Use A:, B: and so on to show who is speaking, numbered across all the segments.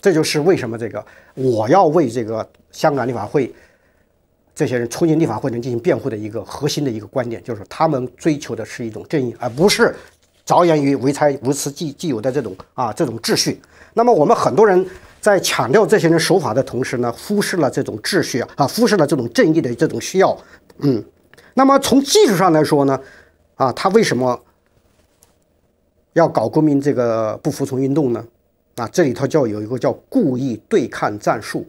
A: 这就是为什么这个我要为这个香港立法会这些人冲进立法会能进行辩护的一个核心的一个观点，就是他们追求的是一种正义，而不是着眼于维才维持既既有的这种啊这种秩序。那么我们很多人在强调这些人守法的同时呢，忽视了这种秩序啊，忽视了这种正义的这种需要。嗯，那么从技术上来说呢，啊，他为什么要搞公民这个不服从运动呢？啊，这里头叫有一个叫故意对抗战术。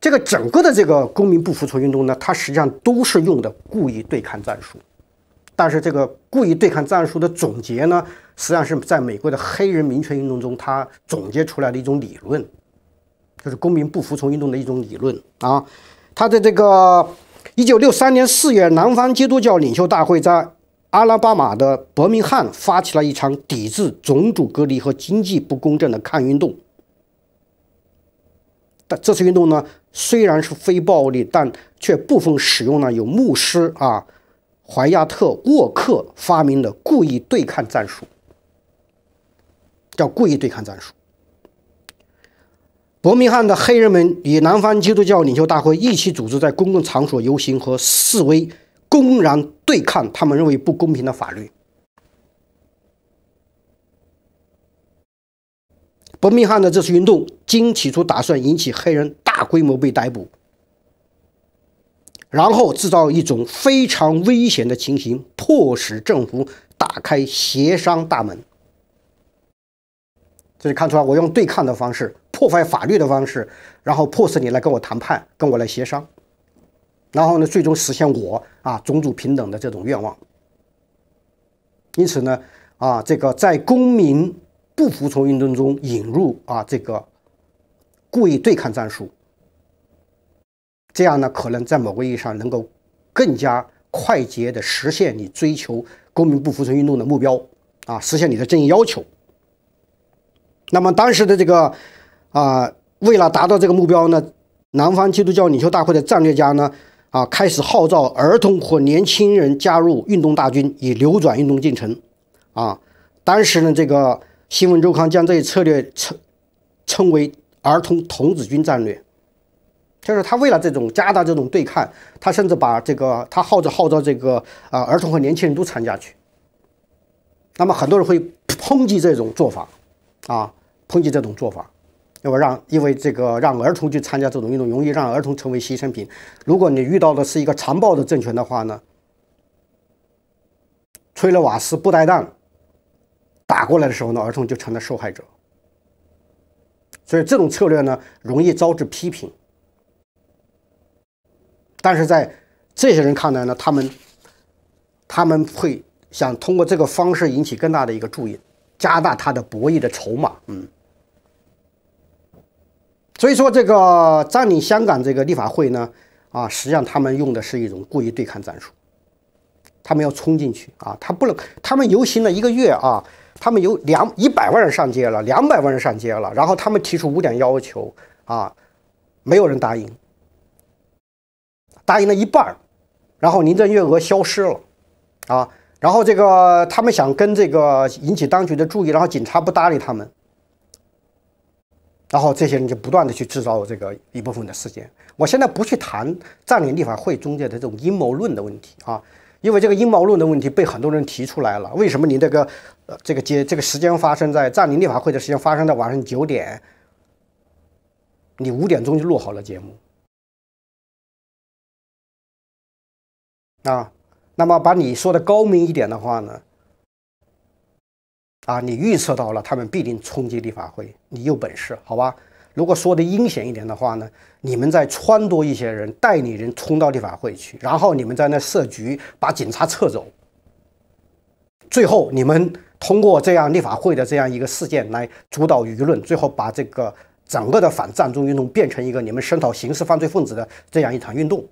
A: 这个整个的这个公民不服从运动呢，它实际上都是用的故意对抗战术。但是这个故意对抗战术的总结呢，实际上是在美国的黑人民权运动中，它总结出来的一种理论，就是公民不服从运动的一种理论啊。它的这个1963年4月，南方基督教领袖大会在。阿拉巴马的伯明翰发起了一场抵制种族隔离和经济不公正的抗运动。但这次运动呢，虽然是非暴力，但却部分使用了有牧师啊怀亚特·沃克发明的故意对抗战术，叫故意对抗战术。伯明翰的黑人们与南方基督教领袖大会一起组织在公共场所游行和示威。公然对抗他们认为不公平的法律。伯明翰的这次运动，经起初打算引起黑人大规模被逮捕，然后制造一种非常危险的情形，迫使政府打开协商大门。这就看出来，我用对抗的方式，破坏法律的方式，然后迫使你来跟我谈判，跟我来协商。然后呢，最终实现我啊种族平等的这种愿望。因此呢，啊这个在公民不服从运动中引入啊这个故意对抗战术，这样呢可能在某个意义上能够更加快捷的实现你追求公民不服从运动的目标啊，实现你的正义要求。那么当时的这个啊，为了达到这个目标呢，南方基督教领袖大会的战略家呢。啊，开始号召儿童和年轻人加入运动大军，以扭转运动进程。啊，当时呢，这个《新闻周刊》将这一策略称称为“儿童童子军战略”，就是他为了这种加大这种对抗，他甚至把这个他号召号召这个啊儿童和年轻人都参加去。那么很多人会抨击这种做法，啊，抨击这种做法。要么让，因为这个让儿童去参加这种运动容易让儿童成为牺牲品。如果你遇到的是一个残暴的政权的话呢，吹了瓦斯不带弹，打过来的时候呢，儿童就成了受害者。所以这种策略呢，容易招致批评。但是在这些人看来呢，他们他们会想通过这个方式引起更大的一个注意，加大他的博弈的筹码。嗯。所以说，这个占领香港这个立法会呢，啊，实际上他们用的是一种故意对抗战术，他们要冲进去啊，他不能，他们游行了一个月啊，他们有两一百万人上街了，两百万人上街了，然后他们提出五点要求啊，没有人答应，答应了一半，然后林郑月娥消失了，啊，然后这个他们想跟这个引起当局的注意，然后警察不搭理他们。然后这些人就不断的去制造这个一部分的事件。我现在不去谈占领立法会中间的这种阴谋论的问题啊，因为这个阴谋论的问题被很多人提出来了。为什么你这个呃这个节这个时间发生在占领立法会的时间发生在晚上九点，你五点钟就录好了节目？啊，那么把你说的高明一点的话呢？啊，你预测到了，他们必定冲击立法会，你有本事，好吧？如果说的阴险一点的话呢，你们再撺掇一些人，带领人冲到立法会去，然后你们在那设局，把警察撤走，最后你们通过这样立法会的这样一个事件来主导舆论，最后把这个整个的反占中运动变成一个你们声讨刑事犯罪分子的这样一场运动，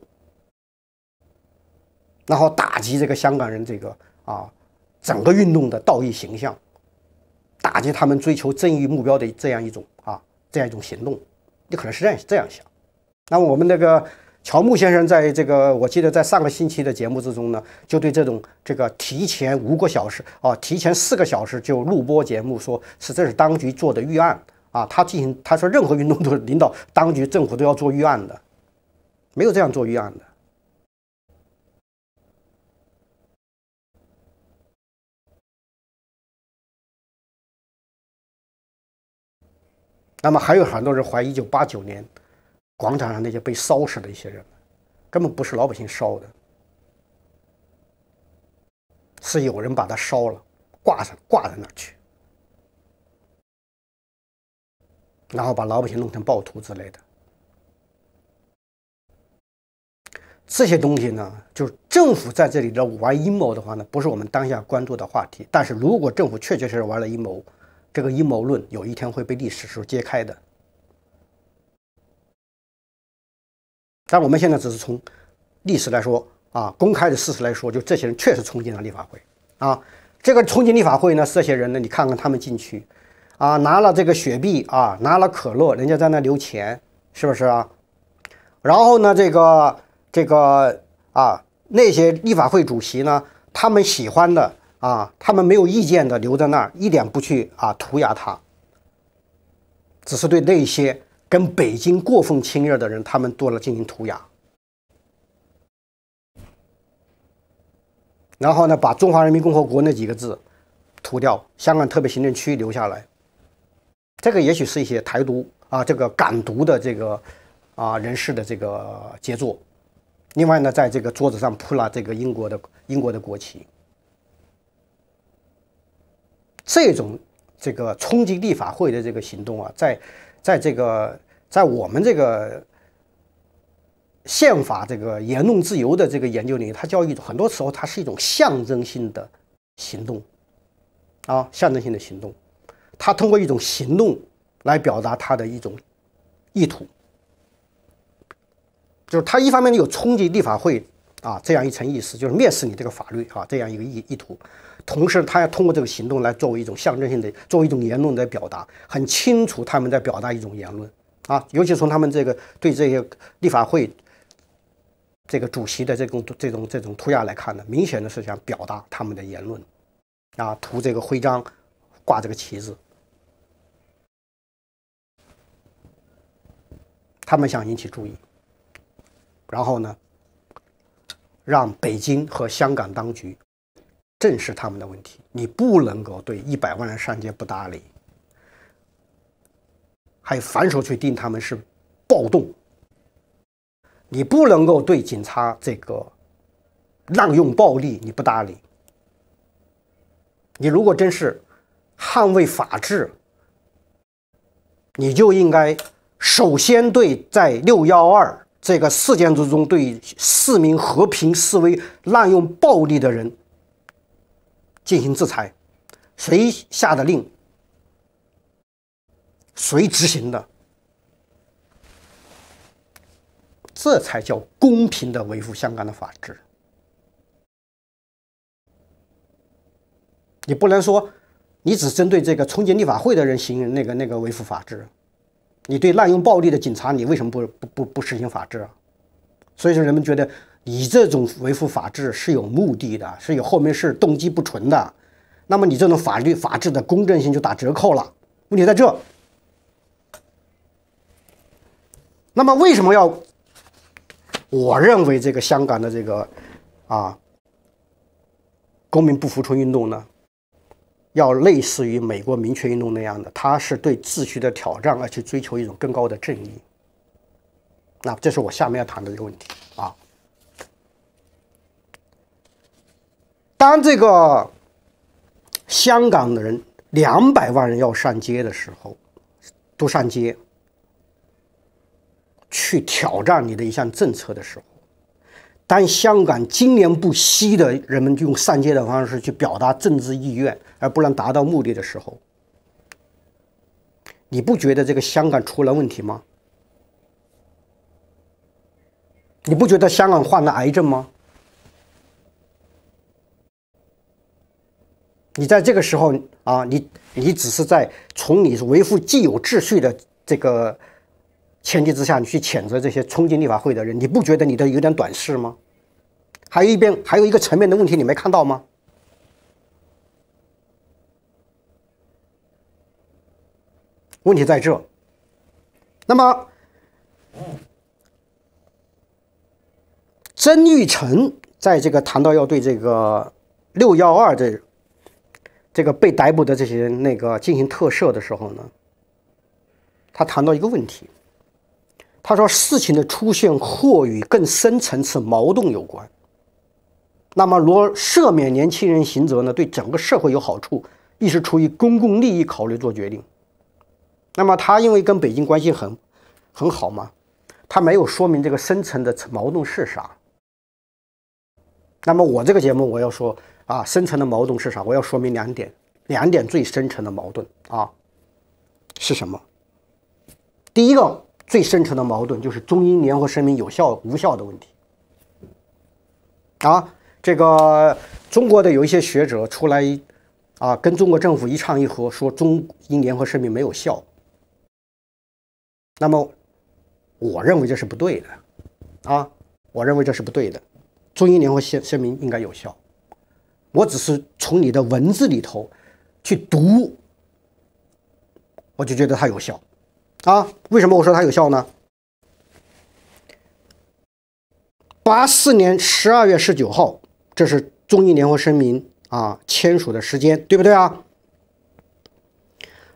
A: 然后打击这个香港人这个啊，整个运动的道义形象。打击他们追求正义目标的这样一种啊，这样一种行动，你可能是这样这样想。那我们那个乔木先生在这个，我记得在上个星期的节目之中呢，就对这种这个提前五个小时啊，提前四个小时就录播节目，说是这是当局做的预案啊。他进行他说任何运动都领导当局政府都要做预案的，没有这样做预案的。那么还有很多人怀疑，一九八九年广场上那些被烧死的一些人，根本不是老百姓烧的，是有人把他烧了，挂上挂在那儿去，然后把老百姓弄成暴徒之类的。这些东西呢，就是政府在这里的玩阴谋的话呢，不是我们当下关注的话题。但是如果政府确确实实玩了阴谋，这个阴谋论有一天会被历史书揭开的，但我们现在只是从历史来说啊，公开的事实来说，就这些人确实冲进了立法会啊，这个冲进立法会呢，这些人呢，你看看他们进去啊，拿了这个雪碧啊，拿了可乐，人家在那留钱，是不是啊？然后呢，这个这个啊，那些立法会主席呢，他们喜欢的。啊，他们没有意见的留在那儿，一点不去啊涂鸦它。只是对那些跟北京过分亲热的人，他们做了进行涂鸦。然后呢，把中华人民共和国那几个字涂掉，香港特别行政区留下来。这个也许是一些台独啊，这个港独的这个啊人士的这个杰作。另外呢，在这个桌子上铺了这个英国的英国的国旗。这种这个冲击立法会的这个行动啊，在在这个在我们这个宪法这个言论自由的这个研究领域，它叫一种很多时候它是一种象征性的行动啊，象征性的行动，它通过一种行动来表达它的一种意图，就是它一方面有冲击立法会啊这样一层意思，就是蔑视你这个法律啊这样一个意意图。同时，他要通过这个行动来作为一种象征性的、作为一种言论来表达，很清楚他们在表达一种言论啊。尤其从他们这个对这些立法会这个主席的这种这种这种涂鸦来看呢，明显的是想表达他们的言论啊，涂这个徽章，挂这个旗子，他们想引起注意，然后呢，让北京和香港当局。正视他们的问题。你不能够对一百万人上街不搭理，还反手去定他们是暴动。你不能够对警察这个滥用暴力你不搭理。你如果真是捍卫法治，你就应该首先对在六幺二这个事件之中对四名和平示威滥用暴力的人。进行制裁，谁下的令，谁执行的，这才叫公平的维护香港的法治。你不能说你只针对这个冲击立法会的人行那个那个维护法治，你对滥用暴力的警察，你为什么不不不不实行法治？啊？所以说，人们觉得。你这种维护法治是有目的的，是有后面是动机不纯的，那么你这种法律法治的公正性就打折扣了。问题在这。那么为什么要？我认为这个香港的这个啊公民不服从运动呢，要类似于美国民权运动那样的，它是对秩序的挑战，而去追求一种更高的正义。那这是我下面要谈的这个问题啊。当这个香港的人两百万人要上街的时候，都上街去挑战你的一项政策的时候，当香港经年不息的人们用上街的方式去表达政治意愿而不能达到目的的时候，你不觉得这个香港出了问题吗？你不觉得香港患了癌症吗？你在这个时候啊，你你只是在从你维护既有秩序的这个前提之下，你去谴责这些冲击立法会的人，你不觉得你的有点短视吗？还有一边，还有一个层面的问题，你没看到吗？问题在这。那么，曾玉成在这个谈到要对这个六幺二的。这个被逮捕的这些人，那个进行特赦的时候呢，他谈到一个问题，他说事情的出现或与更深层次矛盾有关。那么，若赦免年轻人行责呢，对整个社会有好处，一是出于公共利益考虑做决定。那么，他因为跟北京关系很很好嘛，他没有说明这个深层的矛盾是啥。那么我这个节目我要说啊，深层的矛盾是啥？我要说明两点，两点最深层的矛盾啊是什么？第一个最深层的矛盾就是中英联合声明有效无效的问题啊。这个中国的有一些学者出来啊，跟中国政府一唱一和，说中英联合声明没有效。那么我认为这是不对的啊，我认为这是不对的。中英联合声明应该有效，我只是从你的文字里头去读，我就觉得它有效啊！为什么我说它有效呢？八四年十二月十九号，这是中英联合声明啊签署的时间，对不对啊？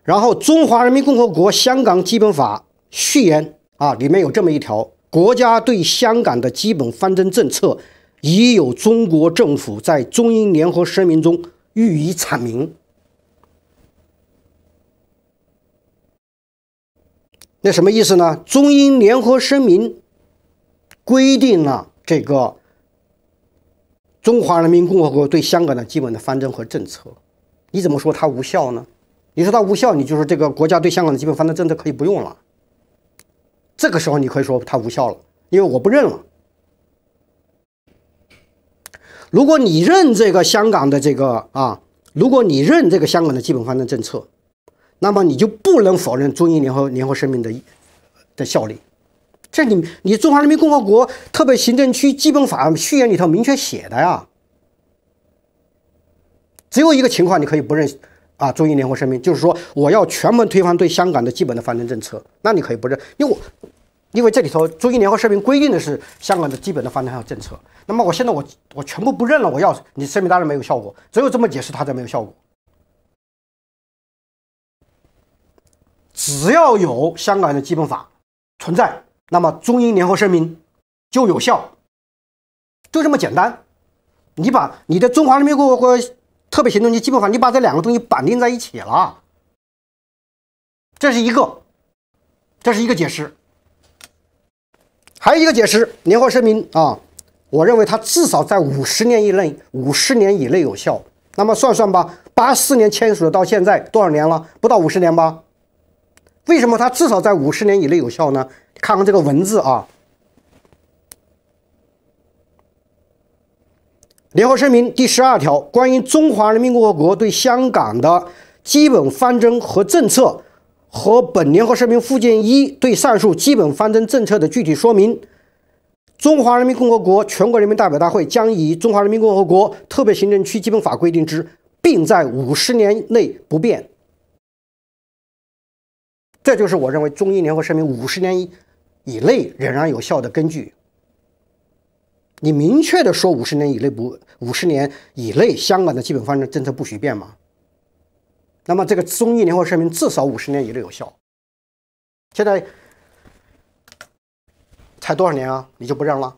A: 然后，《中华人民共和国香港基本法》序言啊里面有这么一条：国家对香港的基本方针政策。已有中国政府在中英联合声明中予以阐明。那什么意思呢？中英联合声明规定了这个中华人民共和国对香港的基本的方针和政策。你怎么说它无效呢？你说它无效，你就是这个国家对香港的基本方针政策可以不用了。这个时候你可以说它无效了，因为我不认了。如果你认这个香港的这个啊，如果你认这个香港的基本方针政策，那么你就不能否认《中英联合联合声明》的的效力。这你你《中华人民共和国特别行政区基本法》序言里头明确写的呀，只有一个情况你可以不认啊，《中英联合声明》，就是说我要全文推翻对香港的基本的方针政策，那你可以不认，因为我。因为这里头《中英联合声明》规定的是香港的基本的方针和政策，那么我现在我我全部不认了，我要你声明当然没有效果，只有这么解释它才没有效果。只要有香港的基本法存在，那么《中英联合声明》就有效，就这么简单。你把你的《中华人民共和国特别行政区基本法》，你把这两个东西绑定在一起了，这是一个，这是一个解释。还有一个解释，联合声明啊，我认为它至少在五十年以内，五十年以内有效。那么算算吧，八四年签署的到现在多少年了？不到五十年吧？为什么它至少在五十年以内有效呢？看看这个文字啊，《联合声明》第十二条关于中华人民共和国对香港的基本方针和政策。和本联合声明附件一对上述基本方针政策的具体说明，中华人民共和国全国人民代表大会将以《中华人民共和国特别行政区基本法》规定之，并在五十年内不变。这就是我认为中英联合声明五十年以以内仍然有效的根据。你明确的说五十年以内不五十年以内香港的基本方针政策不许变吗？那么这个中意联合声明至少五十年以内有效，现在才多少年啊？你就不认了？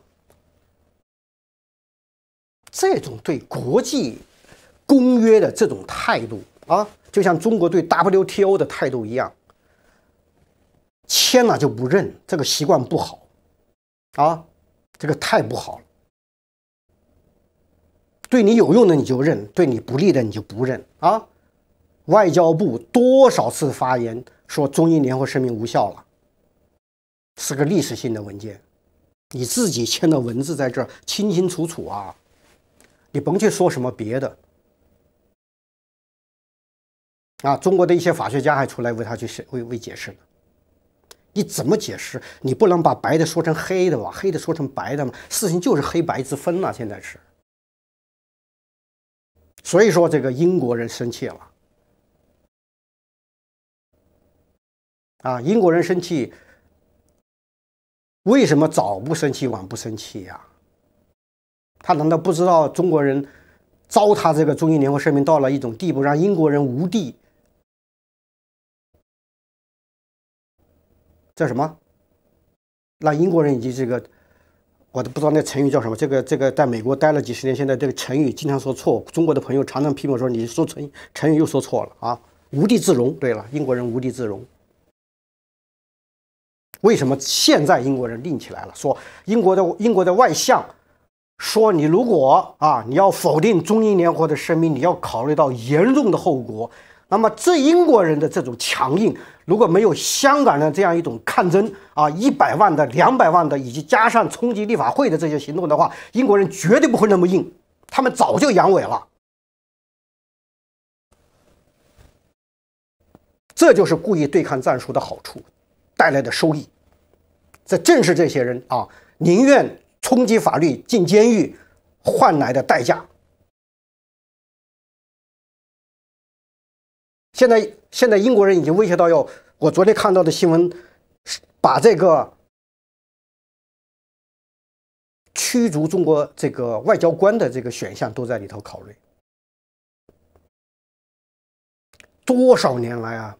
A: 这种对国际公约的这种态度啊，就像中国对 WTO 的态度一样，签了就不认，这个习惯不好啊，这个太不好了。对你有用的你就认，对你不利的你就不认啊。外交部多少次发言说《中英联合声明》无效了？是个历史性的文件，你自己签的文字在这儿清清楚楚啊！你甭去说什么别的啊！中国的一些法学家还出来为他去解为为解释，你怎么解释？你不能把白的说成黑的吧？黑的说成白的吗？事情就是黑白之分了，现在是。所以说，这个英国人生气了。啊，英国人生气，为什么早不生气，晚不生气呀？他难道不知道中国人糟蹋这个中英联合声明到了一种地步，让英国人无地？叫什么？让英国人以及这个，我都不知道那成语叫什么。这个这个，在美国待了几十年，现在这个成语经常说错。中国的朋友常常批评说，你说成成语又说错了啊！无地自容。对了，英国人无地自容。为什么现在英国人硬起来了？说英国的英国的外相说，你如果啊你要否定中英联合的声明，你要考虑到严重的后果。那么这英国人的这种强硬，如果没有香港的这样一种抗争啊，一百万的、两百万的，以及加上冲击立法会的这些行动的话，英国人绝对不会那么硬，他们早就阳痿了。这就是故意对抗战术的好处。带来的收益，这正是这些人啊宁愿冲击法律进监狱换来的代价。现在，现在英国人已经威胁到要我昨天看到的新闻，把这个驱逐中国这个外交官的这个选项都在里头考虑。多少年来啊！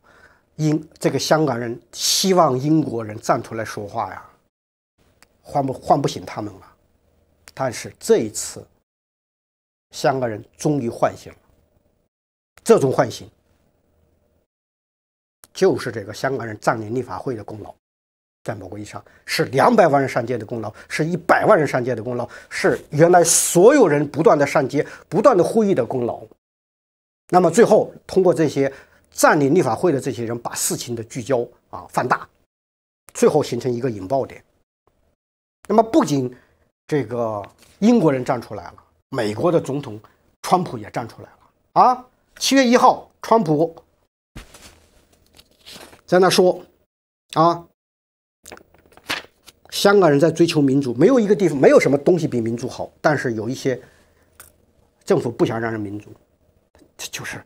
A: 英这个香港人希望英国人站出来说话呀，唤不唤不醒他们了。但是这一次，香港人终于唤醒了。这种唤醒，就是这个香港人占领立法会的功劳，在某个意义上是两百万人上街的功劳，是一百万人上街的功劳，是原来所有人不断的上街、不断的呼吁的功劳。那么最后通过这些。占领立法会的这些人把事情的聚焦啊放大，最后形成一个引爆点。那么不仅这个英国人站出来了，美国的总统川普也站出来了啊！七月一号，川普在那说：“啊，香港人在追求民主，没有一个地方没有什么东西比民主好，但是有一些政府不想让人民主，这就是。”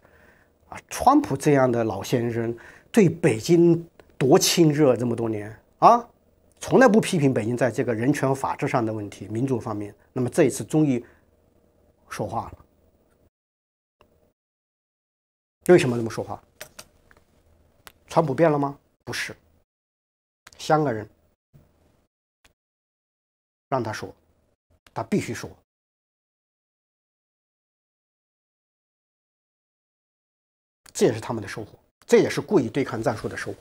A: 啊，川普这样的老先生对北京多亲热这么多年啊，从来不批评北京在这个人权、法治上的问题、民主方面。那么这一次终于说话了，为什么这么说话？川普变了吗？不是，香港人让他说，他必须说。这也是他们的收获，这也是故意对抗战术的收获。